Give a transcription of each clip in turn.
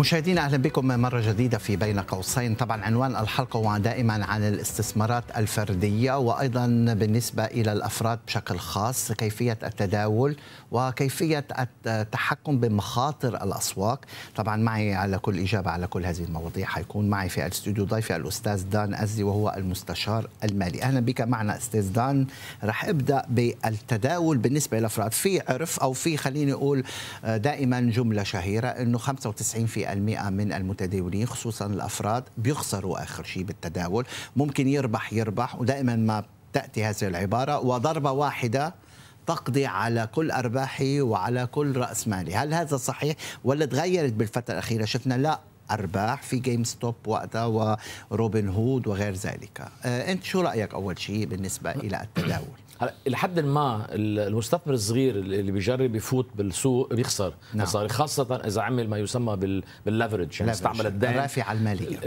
مشاهدينا اهلا بكم مره جديده في بين قوسين طبعا عنوان الحلقه هو دائما عن الاستثمارات الفرديه وايضا بالنسبه الى الافراد بشكل خاص كيفيه التداول وكيفيه التحكم بمخاطر الاسواق طبعا معي على كل اجابه على كل هذه المواضيع حيكون معي في الاستوديو ضيفي الاستاذ دان ازي وهو المستشار المالي اهلا بك معنا استاذ دان راح ابدا بالتداول بالنسبه للافراد في عرف او في خليني اقول دائما جمله شهيره انه 95% من المتداولين خصوصا الافراد بيخسروا اخر شيء بالتداول ممكن يربح يربح ودائما ما تاتي هذه العباره وضربه واحده تقضي على كل ارباحي وعلى كل راس مالي هل هذا صحيح ولا تغيرت بالفتره الاخيره شفنا لا ارباح في جيم ستوب وقتها وروبن هود وغير ذلك آه، انت شو رايك اول شيء بالنسبه الى التداول هلا لحد ما المستثمر الصغير اللي بيجرب يفوت بالسوق بيخسر نعم. صار خاصه اذا عمل ما يسمى بالليفرج يعني استعمل الدين الرافعه الماليه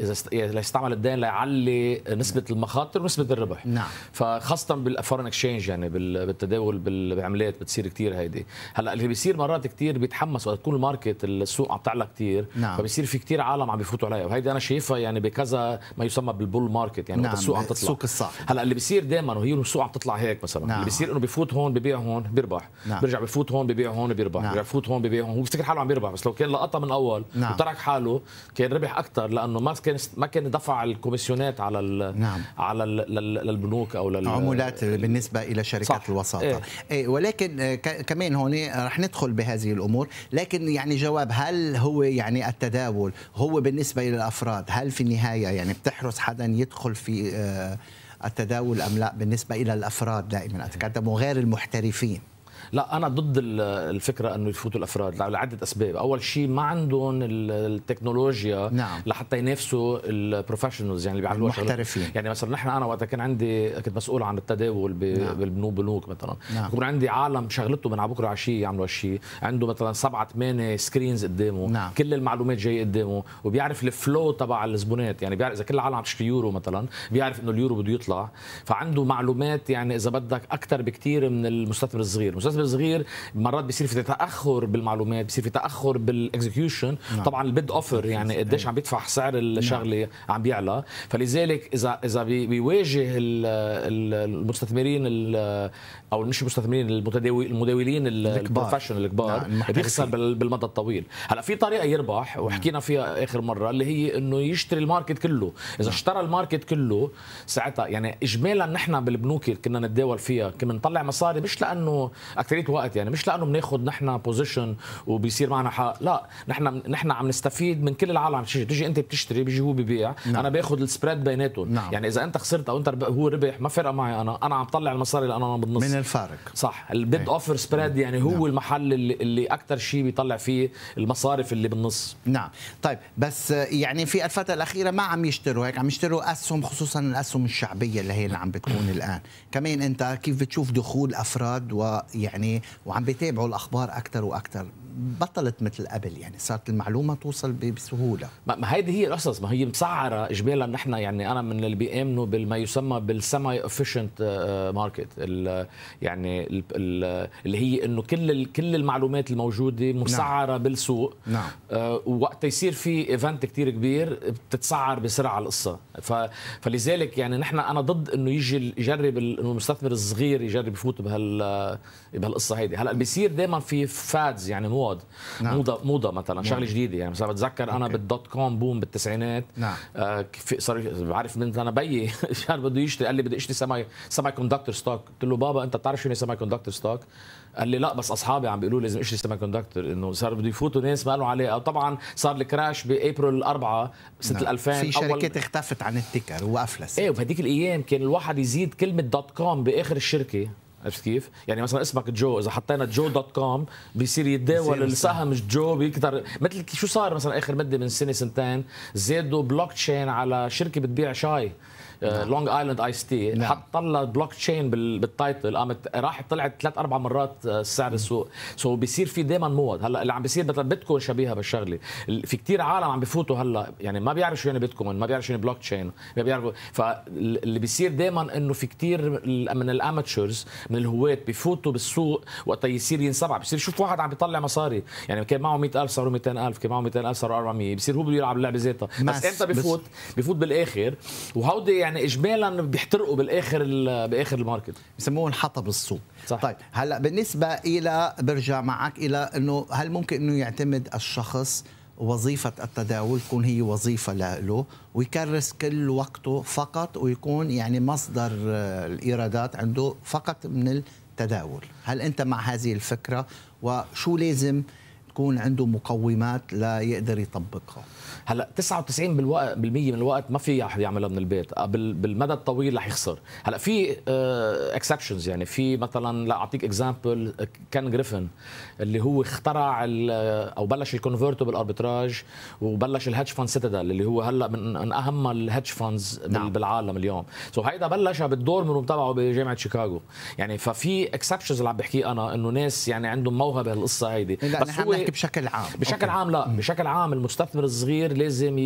اذا استعمل إيه، الدين ليعلي نسبه المخاطر ونسبه الربح نعم فخاصه بالفورن اكسشينج يعني بالتداول بالعملات بتصير كثير هيدي هلا اللي بيصير مرات كثير بيتحمس وقت تكون الماركت السوق عم تعلى كثير نعم. فبصير في كثير عالم عم بيفوتوا عليها وهيدي انا شايفها يعني بكذا ما يسمى بالبول ماركت يعني نعم. السوق عم تطلع السوق الصح هلا اللي بيصير دائما وهي السوق عم تطلع هيك مثلا نعم. اللي بيصير انه بفوت هون ببيع هون بيربح نعم. بيرجع بفوت هون ببيع هون بيربح نعم. بيرجع بفوت هون ببيع هون هو بيفتكر حاله عم بيربح بس لو كان لقطها من اول نعم. وترك حاله كان ربح اكثر لانه ما كان ما كان دفع الكوميسيونات على ال نعم. على ال للبنوك او لل عمولات بالنسبه الى شركات الوساطه إيه. إيه ولكن آه، كمان هون رح ندخل بهذه الامور لكن يعني جواب هل هو يعني التداول هو بالنسبه للافراد هل في النهايه يعني بتحرص حدا يدخل في آه التداول أم لا بالنسبة إلى الأفراد دائما أتكلم وغير المحترفين لا انا ضد الفكره انه يفوتوا الافراد لعده اسباب اول شيء ما عندهم التكنولوجيا نعم. لحتى ينافسوا البروفيشنالز يعني اللي بيعملوا المحترفين يعني مثلا نحن انا وقتها كان عندي كنت مسؤول عن التداول بالبنوك نعم. مثلا نعم. يكون عندي عالم شغلته من على بكره عشيه يعملوا هالشيء عنده مثلا سبعة ثمانية سكرينز قدامه نعم. كل المعلومات جايه قدامه وبيعرف الفلو تبع الزبونات يعني بيعرف اذا كل العالم عم تشتري يورو مثلا بيعرف انه اليورو بده يطلع فعنده معلومات يعني اذا بدك اكثر بكثير من المستثمر الصغير المستثمر صغير مرات بيصير في تاخر بالمعلومات بيصير في تاخر بالاكزكيوشن نعم. طبعا البيد اوفر يعني قديش أيوة. عم بيدفع سعر الشغله نعم. عم بيعلى فلذلك اذا اذا بيواجه المستثمرين او مش المستثمرين المداولين البروفيشنال الكبار نعم، بيخسر بالمدى الطويل هلا في طريقه يربح وحكينا فيها اخر مره اللي هي انه يشتري الماركت كله اذا نعم. اشترى الماركت كله ساعتها يعني اجمالا نحن بالبنوك كنا نتداول فيها كنا نطلع مصاري مش لانه اكثريه وقت يعني مش لانه بناخذ نحن بوزيشن وبيصير معنا حق لا نحن نحن عم نستفيد من كل العالم عم تشتري بتيجي انت بتشتري بيجي هو ببيع نعم. انا باخذ السبريد بيناتهم نعم. يعني اذا انت خسرت او انت هو ربح ما فرق معي انا انا عم طلع المصاري اللي انا بالنص من الفارق صح البيد اوفر سبريد يعني هو نعم. المحل اللي, اللي اكثر شيء بيطلع فيه المصارف اللي بالنص نعم طيب بس يعني في الفتره الاخيره ما عم يشتروا هيك عم يشتروا اسهم خصوصا الاسهم الشعبيه اللي هي اللي عم بتكون الان كمان انت كيف بتشوف دخول افراد ويعني يعني وعم بيتابعوا الاخبار اكثر واكثر بطلت مثل قبل يعني صارت المعلومه توصل بسهوله ما هيدي هي القصص ما هي مسعره اجمالا نحن يعني انا من اللي بيامنوا بالما يسمى بالسمي افيشنت آه، ماركت آه، يعني اللي هي انه كل كل المعلومات الموجوده نعم. مسعره نعم. بالسوق نعم آه وقت يصير في ايفنت كثير كبير بتتسعر بسرعه القصه فلذلك يعني نحن انا ضد انه يجي يجرب انه المستثمر الصغير يجرب يفوت بهال بهالقصه هيدي هلا بيصير دائما في فادز يعني نوض نعم. موضه موضه مثلا نعم. شغله جديده يعني مثلا بتذكر انا بالدوت كوم بوم بالتسعينات نعم آه صار بعرف من انا بيي كان بده يشتري قال لي بدي اشتري سماي سماي كوندكتور ستوك قلت له بابا انت بتعرف شو يعني سماي كوندكتور ستوك قال لي لا بس اصحابي عم بيقولوا لازم اشتري سماي كوندكتور انه صار بده يفوتوا ناس ما لهم عليه طبعا صار الكراش بابريل 4 سنه نعم. 2000 في شركات اختفت عن التيكر وافلست ايه وبهديك الايام كان الواحد يزيد كلمه دوت كوم باخر الشركه عرفت كيف؟ يعني مثلا اسمك جو اذا حطينا جو دوت كوم بيصير يتداول السهم جو بيكثر مثل شو صار مثلا اخر مده من سنه سنتين زادوا بلوك تشين على شركه بتبيع شاي لونج ايلاند ايس تي حط لها بلوك تشين بالتايتل قامت راحت طلعت ثلاث اربع مرات آه، سعر السوق سو بيصير في دائما مود هلا اللي عم بيصير مثلا بيتكوين شبيهه بالشغله في كثير عالم عم بفوتوا هلا يعني ما بيعرف شو يعني بيتكوين ما بيعرف شو يعني بلوك تشين ما بيعرفوا فاللي بيصير دائما انه في كثير من الاماتشرز من الهواة بفوتوا بالسوق وقت يصير ينسبع بصير يشوف واحد عم بيطلع مصاري يعني كان معه 100000 صاروا 200000 كان معه 200000 صاروا 400 بصير هو بده يلعب اللعبه ذاتها بس امتى بفوت بفوت بالاخر وهودي يعني اجمالا بيحترقوا بالاخر باخر الماركت بسموهم حطب السوق صح. طيب هلا بالنسبه الى برجع معك الى انه هل ممكن انه يعتمد الشخص وظيفة التداول تكون هي وظيفة له ويكرس كل وقته فقط ويكون يعني مصدر آه، الإيرادات عنده فقط من التداول هل أنت مع هذه الفكرة وشو لازم تكون عنده مقومات لا يقدر يطبقها هلا 99% من الوقت ما في يعملها من البيت آه، بالمدى الطويل رح يخسر هلا في اكسبشنز آه، يعني في مثلا لا اعطيك اكزامبل كان جريفن اللي هو اخترع او بلش الكونفرتبل اربيتراج وبلش الهيدج فاند سيتادل اللي هو هلا من اهم الهيدج فاندز نعم. بالعالم اليوم سو so هيدا بلش من تبعه بجامعه شيكاغو يعني ففي اكسبشنز اللي عم بحكي انا انه ناس يعني عندهم موهبه هالقصه هيدي لا بس نحن هو نحكي بشكل عام بشكل أوكي. عام لا بشكل عام المستثمر الصغير لازم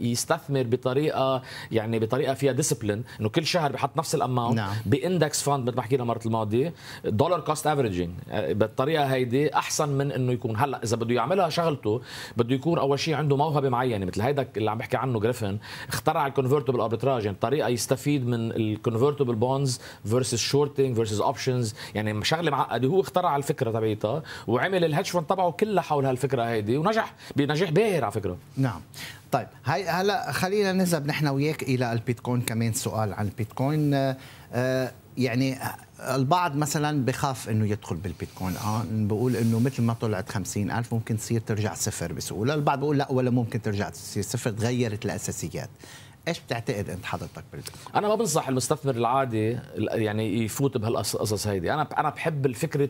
يستثمر بطريقه يعني بطريقه فيها ديسبلين انه كل شهر بحط نفس الاماونت نعم. باندكس فاند مثل ما حكينا المره الماضيه دولار كوست افريجينج بالطريقه هيدي احسن من انه يكون هلا اذا بده يعملها شغلته بده يكون اول شيء عنده موهبه معينه مثل هيدا اللي عم بحكي عنه جريفن اخترع الكونفرتبل اربيتراج يعني طريقه يستفيد من الكونفرتبل بونز فيرسز شورتنج فيرسز اوبشنز يعني شغله معقده هو اخترع الفكره تبعيتها وعمل الهيدج فند تبعه كلها حول هالفكره هيدي ونجح بنجاح باهر على فكره نعم طيب هاي هلا خلينا نذهب نحن وياك الى البيتكوين كمان سؤال عن البيتكوين آه، آه، يعني البعض مثلا بخاف انه يدخل بالبيتكوين اه بقول انه مثل ما طلعت 50000 ممكن تصير ترجع صفر بسهوله البعض بقول لا ولا ممكن ترجع تصير صفر تغيرت الاساسيات ايش بتعتقد انت حضرتك انا ما بنصح المستثمر العادي يعني يفوت بهالقصص هيدي انا انا بحب الفكره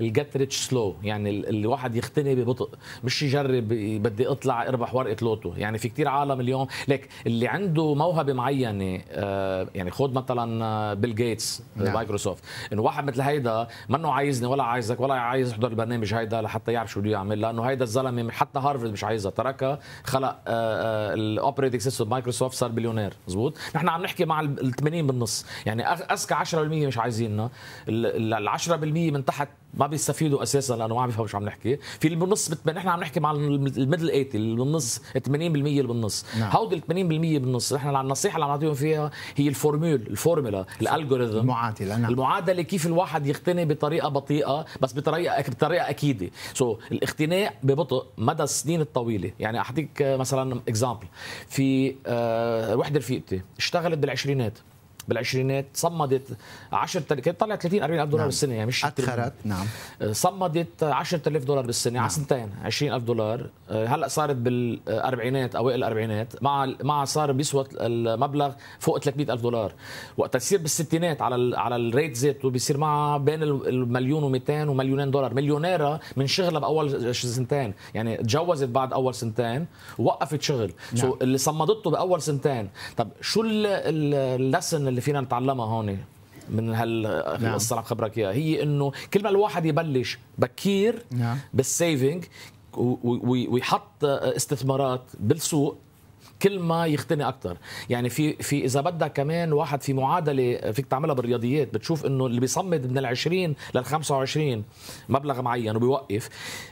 الجت ريتش سلو يعني الواحد يختني ببطء مش يجرب بدي اطلع اربح ورقه لوتو يعني في كثير عالم اليوم ليك اللي عنده موهبه معينه آه، يعني خذ مثلا بيل آه، جيتس نعم. مايكروسوفت انه واحد مثل هيدا منه عايزني ولا عايزك ولا عايز يحضر البرنامج هيدا لحتى يعرف شو بده يعمل لانه هيدا الزلمه حتى هارفرد مش عايزها تركها خلق آه، الاوبريتنج سيستم مايكروسوفت صار بليونير مزبوط نحن عم نحكي مع ال 80 بالنص يعني اذكى 10% مش عايزيننا ال 10% من تحت ما بيستفيدوا اساسا لانه ما عم بيفهموا شو عم نحكي في اللي بالنص بتبقى نحن عم نحكي مع الميدل 80 اللي بالنص 80% اللي بالنص نعم. هودي ال 80% بالنص نحن النصيحه اللي عم نعطيهم فيها هي الفورمول الفورمولا الالجوريثم المعادله نعم. المعادله كيف الواحد يقتني بطريقه بطيئه بس بطريقه بطريقه اكيده سو so, الاقتناء ببطء مدى السنين الطويله يعني اعطيك مثلا اكزامبل في آه، وحده رفيقتي اشتغلت بالعشرينات بالعشرينات صمدت 10 كانت طلعت 30 40 الف دولار نعم. بالسنه يعني مش اتخرت نعم آه، صمدت 10000 دولار بالسنه نعم. على سنتين 20000 دولار آه، هلا صارت بالاربعينات اوائل الاربعينات مع مع صار بيسوى المبلغ فوق 300000 دولار وقت تصير بالستينات على ال على الريت زيت وبيصير معها بين المليون و200 ومليونين دولار مليونيره من شغلها باول سنتين يعني تجوزت بعد اول سنتين ووقفت شغل نعم. سو اللي صمدته باول سنتين طب شو اللسن اللي اللي فينا نتعلمها هون من هالقصه نعم. اللي عم خبرك اياها هي انه كل ما الواحد يبلش بكير نعم. بالسيفنج ويحط استثمارات بالسوق كل ما يختني اكثر يعني في في اذا بدك كمان واحد في معادله فيك تعملها بالرياضيات بتشوف انه اللي بيصمد من ال20 لل25 مبلغ معين وبيوقف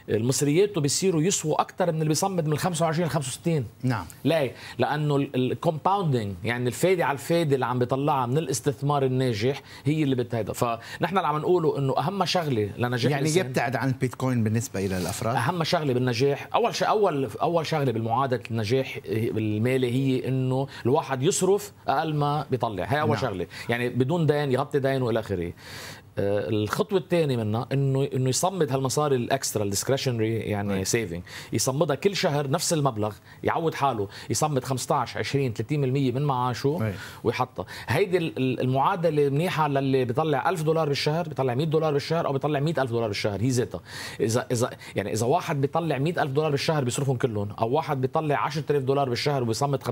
المصريات بيصيروا يسووا اكثر من اللي بيصمد من ال25 ل65 نعم ليه لانه الكومباوندينج يعني الفايده على الفايده اللي عم بيطلعها من الاستثمار الناجح هي اللي بتهدف فنحن اللي عم نقوله انه اهم شغله لنجاح يعني يبتعد عن البيتكوين بالنسبه الى الافراد اهم شغله بالنجاح اول شيء اول اول شغله بالمعادله النجاح بال المالي هي انه الواحد يصرف اقل ما بيطلع هي اول نعم. شغله يعني بدون دين يغطي دينه والى اخره آه، الخطوه الثانيه منها انه انه يصمد هالمصاري الاكسترا الديسكريشنري يعني سيفنج نعم. يصمدها كل شهر نفس المبلغ يعود حاله يصمد 15 20 30% من معاشه ويحطها هيدي المعادله منيحه للي بيطلع 1000 دولار بالشهر بيطلع 100 دولار بالشهر او بيطلع 100000 دولار بالشهر هي ذاتها اذا اذا يعني اذا واحد بيطلع 100000 دولار بالشهر بيصرفهم كلهم او واحد بيطلع 10000 دولار بالشهر وبيصمد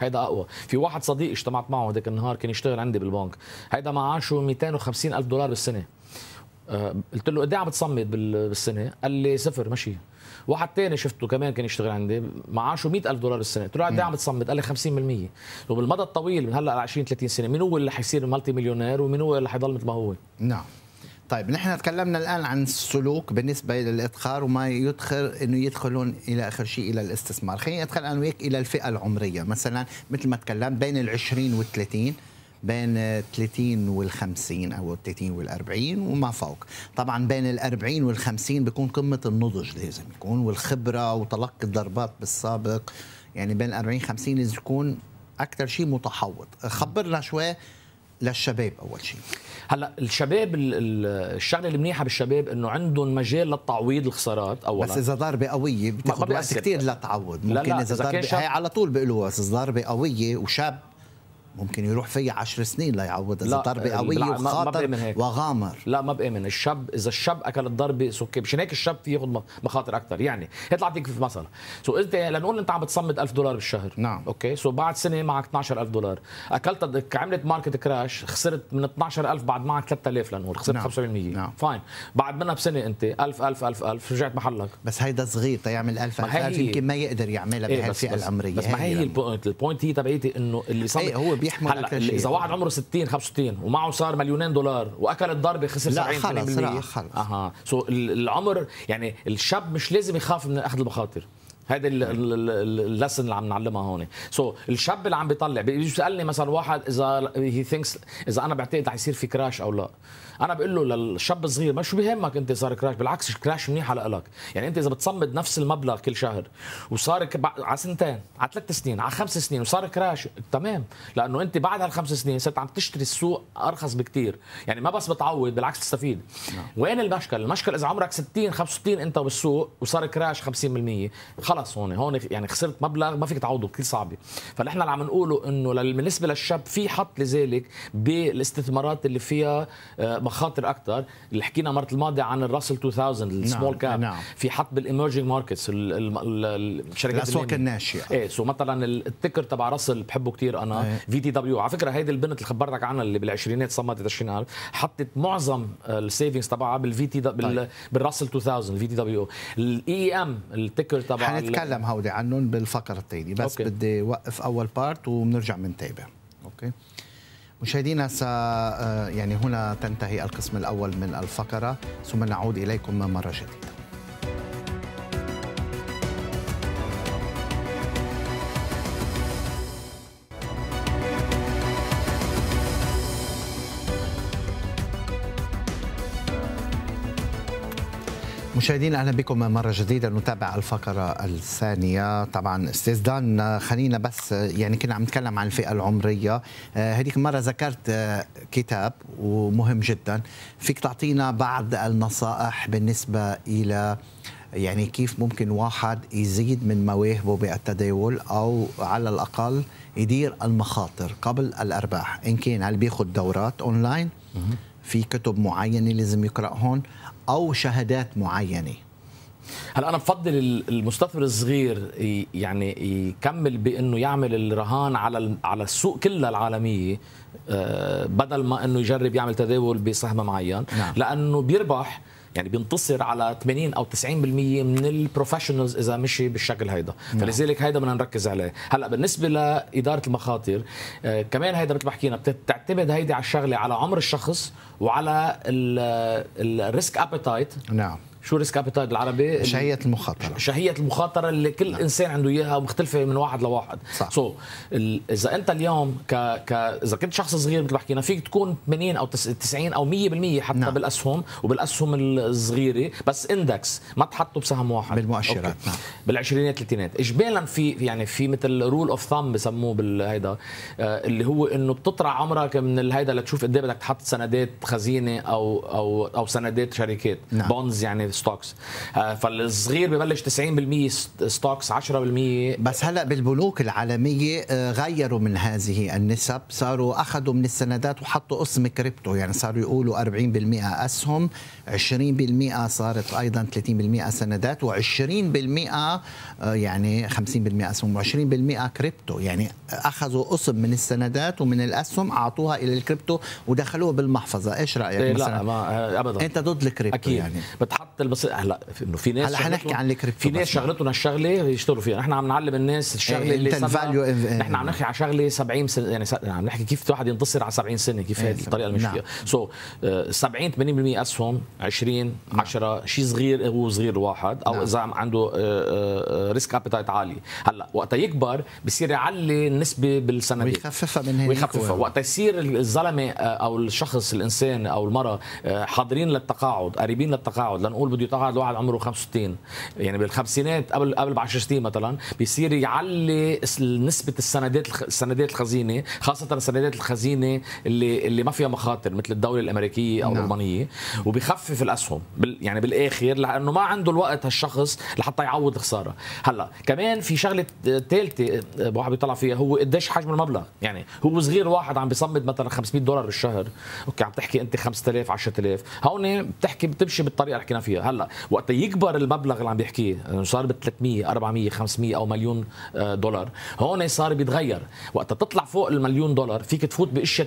50% هيدا اقوى في واحد صديق اجتمعت معه هذاك النهار كان يشتغل عندي بالبنك هيدا معاشه 250000 دولار دولار بالسنه آه، قلت له قد ايه عم بتصمد بالسنه؟ قال لي صفر ماشي واحد تاني شفته كمان كان يشتغل عندي معاشه 100000 دولار بالسنه قلت له قد ايه عم بتصمد؟ قال لي 50% وبالمدى الطويل من هلا ل 20 30 سنه مين هو اللي حيصير مالتي مليونير ومين هو اللي حيضل مثل ما هو؟ نعم طيب نحن تكلمنا الان عن السلوك بالنسبه للادخار وما يدخل انه يدخلون الى اخر شيء الى الاستثمار، خليني ادخل انا وياك الى الفئه العمريه مثلا مثل ما تكلمت بين ال 20 وال 30 بين 30 وال 50 او 30 وال 40 وما فوق طبعا بين ال 40 وال 50 بيكون قمه النضج لازم يكون والخبره وتلقي الضربات بالسابق يعني بين 40 50 لازم يكون اكثر شيء متحوط خبرنا شوي للشباب اول شيء هلا الشباب الشغله المنيحه بالشباب انه عندهم مجال للتعويض الخسارات اولا بس اذا ضربه قويه بتاخذ وقت كثير لتعوض ممكن لا لا اذا ضربه هي على طول بيقولوها بس ضربه قويه وشاب ممكن يروح فيا عشر سنين ليعوض اذا ضربه قويه وخاطر وغامر لا ما بامن الشاب اذا الشاب اكل الضربه سكي مشان هيك الشاب في ياخذ مخاطر اكثر يعني هي اعطيك في مثلا سو انت لنقول انت عم بتصمد 1000 دولار بالشهر نعم اوكي سو بعد سنه معك 12000 دولار اكلت عملت ماركت كراش خسرت من 12000 بعد معك 3000 لنقول خسرت نعم. 75% نعم. فاين بعد منها بسنه انت 1000 1000 1000 1000 رجعت محلك بس هيدا صغير تيعمل 1000 1000 يمكن ما يقدر يعملها إيه، بهالفئه العمريه بس ما هي البوينت البوينت هي تبعيتي انه اللي صمد هو بيحمل هلا اذا واحد عمره 60 65 ومعه صار مليونين دولار واكل الضربه خسر 70% لا خلص لا خلص اها سو العمر يعني الشاب مش لازم يخاف من اخذ المخاطر هذا اللسن اللي عم نعلمها هون سو so, الشاب اللي عم بيطلع بيسالني مثلا واحد اذا هي ثينكس اذا انا بعتقد حيصير في كراش او لا انا بقول له للشاب الصغير ما شو بيهمك انت صار كراش بالعكس كراش منيحه لك يعني انت اذا بتصمد نفس المبلغ كل شهر وصار على سنتين على ثلاث سنين على خمس سنين وصار كراش تمام لانه انت بعد هالخمس سنين صرت عم تشتري السوق ارخص بكتير يعني ما بس بتعوض بالعكس تستفيد نعم. وين المشكل المشكل اذا عمرك 60 65 انت بالسوق وصار كراش 50% خلص خلص هون هون يعني خسرت مبلغ ما فيك تعوضه كثير صعبه فنحن اللي عم نقوله انه بالنسبه للشاب في حط لذلك بالاستثمارات اللي فيها آه، مخاطر اكثر اللي حكينا مره الماضيه عن الراسل 2000 السمول نعم. كاب نعم. في حط بالايمرجينج ماركتس الشركات الاسواق الناشئه ايه سو مثلا التكر تبع راسل بحبه كثير انا أيه. في تي دبليو على فكره هيدي البنت اللي خبرتك عنها اللي بالعشرينات صمت 20000 حطت معظم آه، السيفنجز تبعها بالفي طيب. تي بالراسل 2000 الفي تي دبليو الاي ام التكر تبع نتكلم هودي عنهم بالفقرة الثانية بس أوكي. بدي وقف أول بارت وبنرجع تابع أوكي مشاهدينا س آه، يعني هنا تنتهي القسم الأول من الفقرة ثم نعود إليكم مرة جديدة مشاهدينا اهلا بكم مره جديده نتابع الفقره الثانيه طبعا استاذ دان خلينا بس يعني كنا عم نتكلم عن الفئه العمريه آه، هذيك المره ذكرت آه، كتاب ومهم جدا فيك تعطينا بعض النصائح بالنسبه الى يعني كيف ممكن واحد يزيد من مواهبه بالتداول او على الاقل يدير المخاطر قبل الارباح ان كان هل بياخذ دورات اونلاين في كتب معينه لازم يقراهم او شهادات معينه هل انا بفضل المستثمر الصغير يعني يكمل بانه يعمل الرهان على على السوق كلها العالميه آه، بدل ما انه يجرب يعمل تداول بسهم معين نعم. لانه بيربح يعني بينتصر على 80 او 90% من البروفيشنالز اذا مشي بالشكل هيدا نعم. فلذلك هيدا بدنا نركز عليه هلا بالنسبه لاداره المخاطر آه كمان هيدا مثل ما حكينا بتعتمد هيدي على الشغله على عمر الشخص وعلى الريسك ابيتايت نعم شو ريسك ابيتايت العربي شهيه المخاطره شهيه المخاطره اللي كل نعم. انسان عنده اياها ومختلفه من واحد لواحد صح سو so, ال... اذا انت اليوم ك... ك اذا كنت شخص صغير مثل ما حكينا فيك تكون 80 او 90 او 100% حتى نعم. بالاسهم وبالاسهم الصغيره بس اندكس ما تحطه بسهم واحد بالمؤشرات نعم بالعشرينات الثلاثينات اجمالا في يعني في مثل رول اوف ثام بسموه بالهيدا آه، اللي هو انه بتطرع عمرك من الهيدا لتشوف قد إيه بدك تحط سندات خزينه او او او سندات شركات نعم. بونز يعني الستوكس آه، فالصغير ببلش 90% ستوكس 10% بس هلا بالبنوك العالميه آه، غيروا من هذه النسب صاروا اخذوا من السندات وحطوا اسم كريبتو يعني صاروا يقولوا 40% اسهم 20% صارت ايضا 30% سندات و20% آه، يعني 50% اسهم و20% كريبتو يعني اخذوا قسم من السندات ومن الاسهم اعطوها الى الكريبتو ودخلوها بالمحفظه ايش رايك إيه، لا مثلا لا ما ابدا انت ضد الكريبتو أكيد. يعني بتحط المصري هلا انه في ناس هلا حنحكي عن الكريبتو في ناس شغلتهم هالشغله يشتغلوا فيها نحن عم نعلم الناس الشغله إيه اللي الفاليو إيه. نحن عم نحكي على شغله 70 سنه يعني عم نحكي كيف الواحد ينتصر على 70 سنه كيف هذه إيه، الطريقه اللي مش نعم. فيها سو 70 80% اسهم 20 10 شيء صغير هو صغير الواحد او نعم. اذا عنده ريسك آه، ابيتايت آه، عالي هلا وقتها يكبر بصير يعلي النسبه بالسندات ويخففها من هيك ويخففها وقتها يصير الزلمه آه، او الشخص الانسان او المراه حاضرين للتقاعد قريبين للتقاعد لنقول بده يتقاعد واحد عمره 65 يعني بالخمسينات قبل قبل ب 10 سنين مثلا بيصير يعلي نسبه السندات السندات الخزينه خاصه سندات الخزينه اللي اللي ما فيها مخاطر مثل الدوله الامريكيه او نعم. الالمانيه وبخفف الاسهم يعني بالاخر لانه ما عنده الوقت هالشخص لحتى يعوض خساره هلا كمان في شغله ثالثه واحد بيطلع فيها هو قديش حجم المبلغ يعني هو صغير واحد عم بيصمد مثلا 500 دولار بالشهر اوكي عم تحكي انت 5000 10000 هون بتحكي بتمشي بالطريقه اللي حكينا فيها فيها هلا وقت يكبر المبلغ اللي عم بيحكيه صار ب 300 400 500 او مليون آه، دولار هون صار بيتغير وقت تطلع فوق المليون دولار فيك تفوت باشياء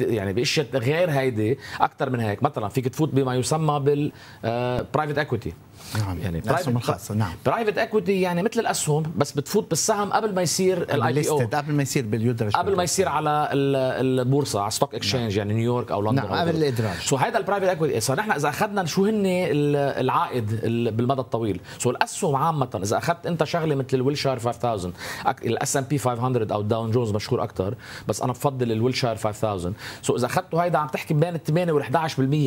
يعني باشياء غير هيدي اكثر من هيك مثلا فيك تفوت بما يسمى بالبرايفت اكويتي آه، نعم يعني الاسهم الخاصه نعم برايفت اكويتي يعني مثل الاسهم بس بتفوت بالسهم قبل ما يصير الاي بي او قبل ما يصير باليدرج قبل ما يصير على البورصه على ستوك اكسشينج نعم. يعني نيويورك او لندن نعم قبل الادراج سو هذا البرايفت اكويتي سو نحن اذا اخذنا شو هن العائد بالمدى الطويل سو الاسهم عامه اذا اخذت انت شغله مثل الويلشاير 5000 الاس ام بي 500 او الداون جونز مشهور اكثر بس انا بفضل الويلشاير 5000 سو اذا اخذته هيدا عم تحكي بين 8 وال 11%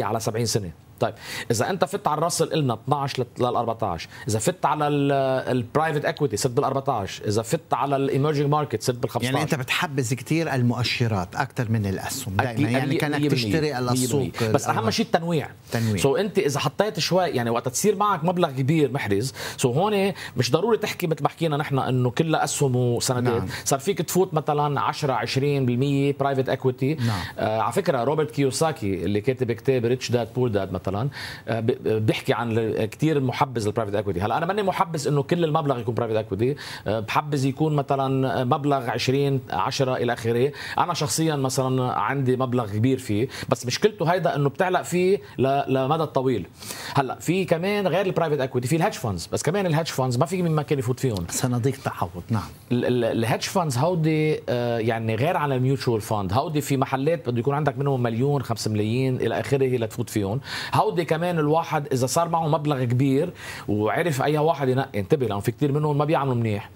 على 70 سنه طيب اذا انت فت على الراسل قلنا 12 لل 14 اذا فت على البرايفت اكويتي صرت بال 14 اذا فت على الايمرجينج ماركت صرت بال 15 يعني انت بتحبز كثير المؤشرات اكثر من الاسهم دائما يعني كانك تشتري السوق بس اهم شيء التنويع تنويع سو so انت اذا حطيت شوي يعني وقت تصير معك مبلغ كبير محرز سو so هون مش ضروري تحكي مثل ما حكينا نحن انه كلها اسهم وسندات نعم. صار فيك تفوت مثلا 10 20% برايفت اكويتي نعم. آه على فكره روبرت كيوساكي اللي كاتب كتاب ريتش داد بور داد مثلا مثلا آه، آه، بيحكي عن كثير محبز للبرايفت اكويتي هلا انا ماني محبز انه كل المبلغ يكون برايفت اكويتي بحبز يكون مثلا آه، مبلغ 20 10 الى اخره انا شخصيا مثلا عندي مبلغ كبير فيه بس مشكلته هيدا انه بتعلق فيه لمدى الطويل هلا في كمان غير البرايفت اكويتي في الهيدج فاندز بس كمان الهيدج فاندز ما في من مكان يفوت فيهم صناديق تحوط نعم الهيدج فاندز هودي يعني غير عن الميوتشوال فاند هودي في محلات بده يكون عندك منهم مليون 5 ملايين الى اخره لتفوت فيهم هودي كمان الواحد اذا صار معه مبلغ كبير وعرف اي واحد ينقي انتبه لانه في كثير منهم ما بيعملوا منيح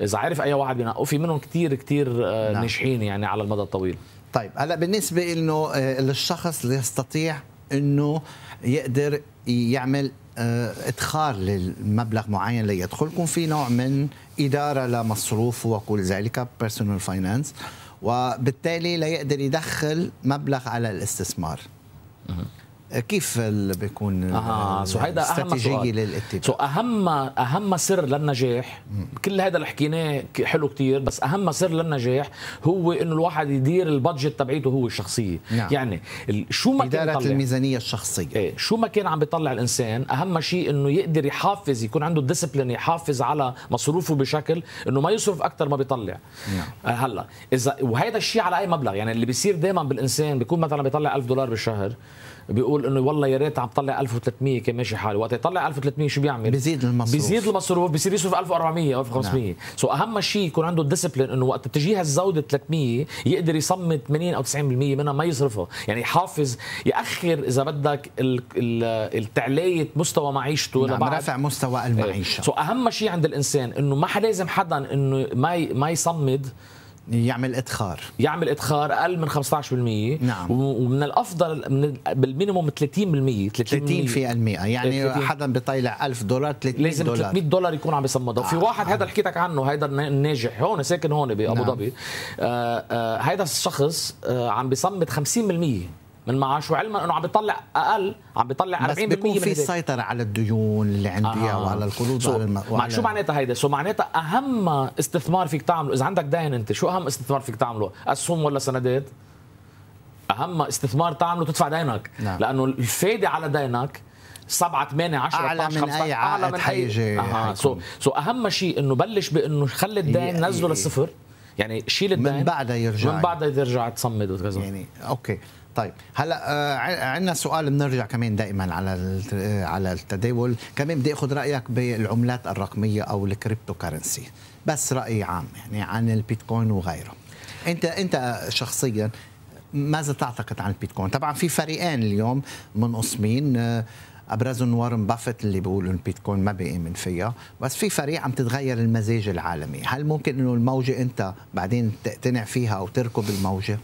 اذا عرف اي واحد ينقي في منهم كثير كثير آه، نعم. ناجحين يعني على المدى الطويل طيب هلا بالنسبه انه آه، للشخص اللي يستطيع انه يقدر يعمل آه، ادخار للمبلغ معين ليدخل يكون في نوع من اداره لمصروف وكل ذلك بيرسونال فاينانس وبالتالي ليقدر يدخل مبلغ على الاستثمار كيف بيكون آه. سو هيدا اهم للاتباع سو اهم اهم سر للنجاح كل هذا اللي حكيناه حلو كتير بس اهم سر للنجاح هو انه الواحد يدير البادجت تبعيته هو الشخصيه نعم. يعني شو ما اداره كان الميزانيه الشخصيه ايه شو ما كان عم بيطلع الانسان اهم شيء انه يقدر يحافظ يكون عنده ديسبلين يحافظ على مصروفه بشكل انه ما يصرف اكثر ما بيطلع نعم. آه، هلا اذا وهذا الشيء على اي مبلغ يعني اللي بيصير دائما بالانسان بيكون مثلا بيطلع 1000 دولار بالشهر بيقول انه والله يا ريت عم طلع 1300 كان ماشي حاله وقت يطلع 1300 شو بيعمل بيزيد المصروف بيزيد المصروف بيصير يصرف 1400 او 1500 نعم. سو اهم شيء يكون عنده الديسبلين انه وقت بتجيها الزوده 300 يقدر يصمد 80 او 90% منها ما يصرفها يعني يحافظ ياخر اذا بدك التعلية مستوى معيشته نعم لبعد رفع مستوى المعيشه سو اهم شيء عند الانسان انه ما لازم حدا انه ما ما يصمد يعمل ادخار يعمل ادخار اقل من 15% نعم ومن الافضل من بالمينيموم 30% 30% 30% يعني 30 حدا بيطلع 1000 دولار 300 لازم دولار لازم 300 دولار يكون عم يصمدها آه. في واحد آه. هذا حكيت لك عنه هذا الناجح هون ساكن هون بابو نعم. ظبي آه آه هذا الشخص آه عم بيصمد 50% من معاشه علما انه عم بيطلع اقل عم بيطلع 40% بس بيكون في السيطره على الديون اللي عندي آه. وعلى القروض so وعلى, الم... وعلى شو معناتها هيدا سو so معناتها اهم استثمار فيك تعمله اذا عندك داين انت شو اهم استثمار فيك تعمله اسهم ولا سندات اهم استثمار تعمله تدفع دينك نعم. لانه الفائده على دينك 7 8 10 اعلى من 15 اي عائد اعلى من حيجي آه. سو سو اهم شيء انه بلش بانه خلي يعني الدين نزله يعني للصفر يعني شيل الدين من بعدها يرجع من بعدها يرجع تصمد وكذا يعني اوكي طيب هلا آه، عندنا سؤال بنرجع كمان دائما على آه، على التداول كمان بدي اخذ رايك بالعملات الرقميه او الكريبتو كارنسي بس راي عام يعني عن البيتكوين وغيره انت انت شخصيا ماذا تعتقد عن البيتكوين طبعا في فريقين اليوم منقسمين آه، ابرزهم وارن بافيت اللي بيقولوا البيتكوين ما بيامن فيها بس في فريق عم تتغير المزاج العالمي هل ممكن انه الموجه انت بعدين تقتنع فيها او تركب الموجه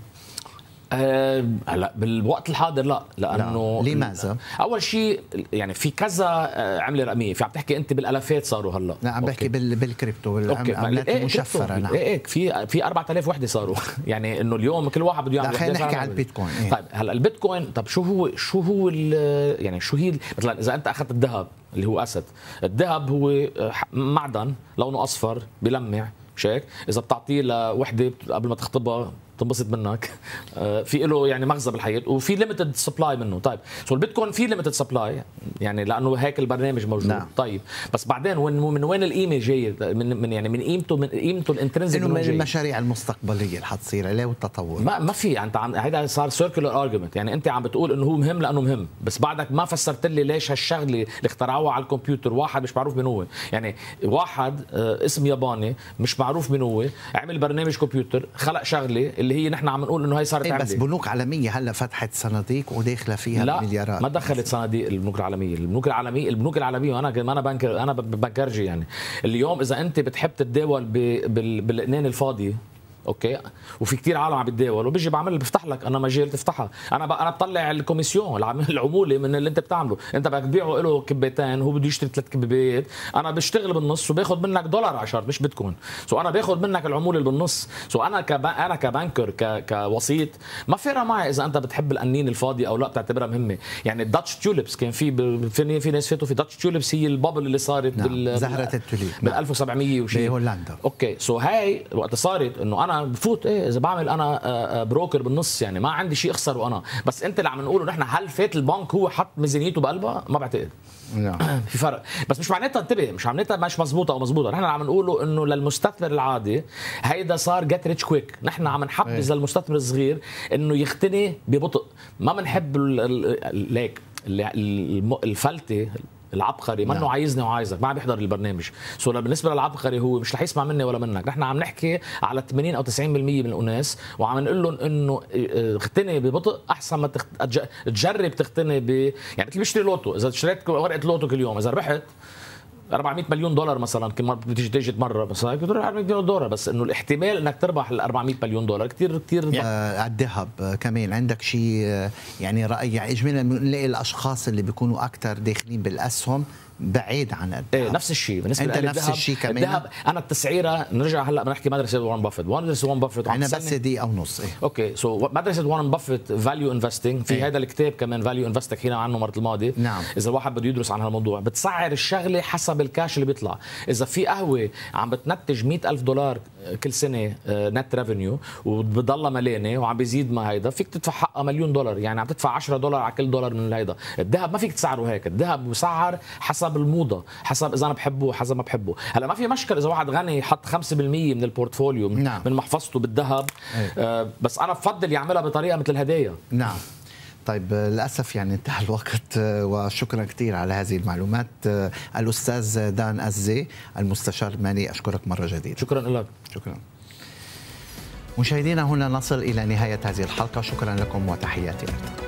هلا أه بالوقت الحاضر لا لانه لا. لماذا؟ اول شيء يعني في كذا آه، عمله رقميه في عم تحكي انت بالالافات صاروا هلا لا عم بحكي بالكريبتو بالعملات إيه المشفره نعم ايه ايه في في 4000 وحده صاروا يعني انه اليوم كل واحد بده يعمل خلينا نحكي على البيتكوين إيه؟ طيب هلا البيتكوين طب شو هو شو هو يعني شو هي مثلا اذا انت اخذت الذهب اللي هو اسد الذهب هو آه، معدن لونه اصفر بلمع شيك اذا بتعطيه لوحده قبل ما تخطبها تنبسط منك آه، في له يعني مغزى بالحياه وفي ليمتد سبلاي منه طيب سو البيتكوين في ليمتد سبلاي يعني لانه هيك البرنامج موجود نعم. طيب بس بعدين وين من وين القيمه جايه من, من يعني من قيمته من قيمته الانترنزك من, المشاريع المستقبليه اللي حتصير عليه والتطور ما ما في انت عم هيدا صار سيركلر ارجيومنت يعني انت عم بتقول انه هو مهم لانه مهم بس بعدك ما فسرت لي ليش هالشغله اللي اخترعوها على الكمبيوتر واحد مش معروف من هو يعني واحد آه، اسم ياباني مش معروف من هو عمل برنامج كمبيوتر خلق شغله اللي هي نحن عم نقول انه هي صارت إيه بس بنوك عالميه هلا فتحت صناديق وداخله فيها لا مليارات ما دخلت صناديق البنوك العالميه، البنوك العالميه البنوك العالميه انا انا بنك انا بنكرجي يعني اليوم اذا انت بتحب تتداول بالقنين الفاضي اوكي وفي كثير عالم عم بتداول وبيجي بعمل بفتح لك انا مجال تفتحها انا ب... انا بطلع الكوميسيون العموله من اللي انت بتعمله انت بدك تبيعه له كبتين هو بده يشتري ثلاث كبيبات انا بشتغل بالنص وباخذ منك دولار عشر مش بتكون سو انا باخذ منك العموله اللي بالنص سو انا كب... انا كبنكر ك... كوسيط ما فارقه معي اذا انت بتحب القنين الفاضي او لا بتعتبرها مهمه يعني الداتش تيوليبس كان في ب... في, في ناس فاتوا في داتش تيوليبس هي البابل اللي صارت نعم. بال... زهره التوليب بال 1700 نعم. وشيء بهولندا اوكي سو هاي وقت صارت انه انا انا بفوت ايه اذا بعمل انا بروكر آه، آه، بالنص يعني ما عندي شيء اخسره انا بس انت اللي عم نقوله نحن هل فات البنك هو حط ميزانيته بقلبها ما بعتقد نعم في فرق بس مش معناتها انتبه مش معناتها مش مزبوطه او مزبوطه نحن عم نقوله انه للمستثمر العادي هيدا صار جت ريتش كويك نحن عم نحفز إيه. للمستثمر الصغير انه يغتني ببطء ما بنحب ليك الفلته العبقري منه نعم. عايزني وعايزك ما عم يحضر البرنامج سو بالنسبه للعبقري هو مش رح يسمع مني ولا منك نحن عم نحكي على 80 او 90% من الناس وعم نقول لهم انه آه، اغتني ببطء احسن ما تجرب تغتني ب يعني مثل بيشتري لوتو اذا اشتريت ورقه لوتو كل يوم اذا ربحت 400 مليون دولار مثلا يمكن بتجي بتجد مره بس هيك بتروح 400 مليون دولار بس انه الاحتمال انك تربح ال 400 مليون دولار كثير كثير يعني آه على الذهب آه، كمان عندك شيء آه، يعني راي يعني اجمالا بنلاقي الاشخاص اللي بيكونوا اكثر داخلين بالاسهم بعيد عن الذهب إيه نفس الشيء بالنسبه انت نفس الشيء كمان الذهب انا التسعيره نرجع هلا بنحكي مدرسه وارن بافيت مدرسه وارن بافيت انا بس دقيقه ونص إيه؟ اوكي سو so, مدرسه وارن بافيت فاليو انفستنج في إيه؟ هذا الكتاب كمان فاليو انفست حكينا عنه مرة الماضي نعم اذا الواحد بده يدرس عن هالموضوع بتسعر الشغله حسب الكاش اللي بيطلع اذا في قهوه عم بتنتج 100000 دولار كل سنه نت آه، ريفينيو وبضلها مليانه وعم بيزيد مع هيدا فيك تدفع حقها مليون دولار يعني عم تدفع 10 دولار على كل دولار من هيدا الذهب ما فيك تسعره هيك الذهب مسعر حسب الموضه حسب اذا انا بحبه حسب ما بحبه هلا ما في مشكله اذا واحد غني يحط 5% من البورتفوليو نعم. من محفظته بالذهب أيه. آه، بس انا بفضل يعملها بطريقه مثل الهدايا نعم طيب للاسف يعني انتهى الوقت آه، وشكرا كثير على هذه المعلومات آه، الاستاذ دان ازي المستشار المالي اشكرك مره جديده شكرا لك شكرا مشاهدينا هنا نصل الى نهايه هذه الحلقه شكرا لكم وتحياتي لكم